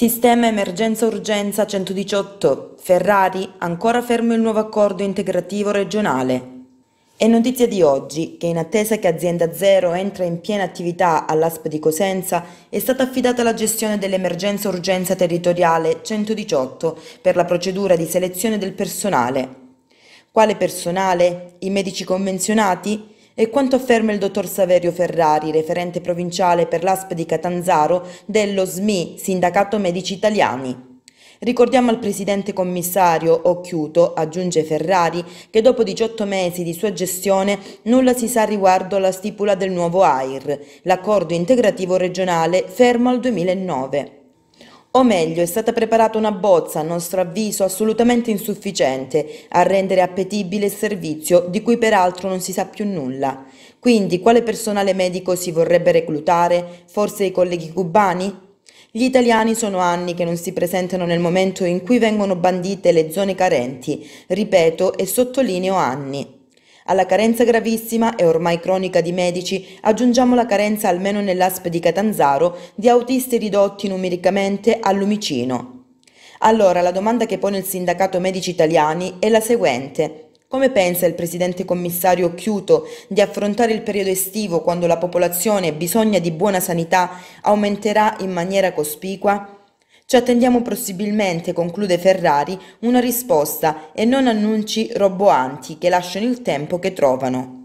Sistema emergenza-urgenza 118. Ferrari, ancora fermo il nuovo accordo integrativo regionale. È notizia di oggi che in attesa che Azienda Zero entra in piena attività all'ASP di Cosenza è stata affidata la gestione dell'emergenza urgenza territoriale 118 per la procedura di selezione del personale. Quale personale? I medici convenzionati? E quanto afferma il dottor Saverio Ferrari, referente provinciale per l'ASP di Catanzaro dello SMI, Sindacato Medici Italiani. Ricordiamo al presidente commissario Occhiuto, aggiunge Ferrari, che dopo 18 mesi di sua gestione nulla si sa riguardo alla stipula del nuovo AIR, l'accordo integrativo regionale fermo al 2009. O meglio, è stata preparata una bozza, a nostro avviso, assolutamente insufficiente a rendere appetibile il servizio di cui peraltro non si sa più nulla. Quindi, quale personale medico si vorrebbe reclutare? Forse i colleghi cubani? Gli italiani sono anni che non si presentano nel momento in cui vengono bandite le zone carenti, ripeto e sottolineo anni. Alla carenza gravissima e ormai cronica di medici aggiungiamo la carenza almeno nell'ASP di Catanzaro di autisti ridotti numericamente al lumicino. Allora la domanda che pone il sindacato medici italiani è la seguente. Come pensa il presidente commissario Chiuto di affrontare il periodo estivo quando la popolazione bisogna di buona sanità aumenterà in maniera cospicua? Ci attendiamo possibilmente, conclude Ferrari, una risposta e non annunci roboanti che lasciano il tempo che trovano.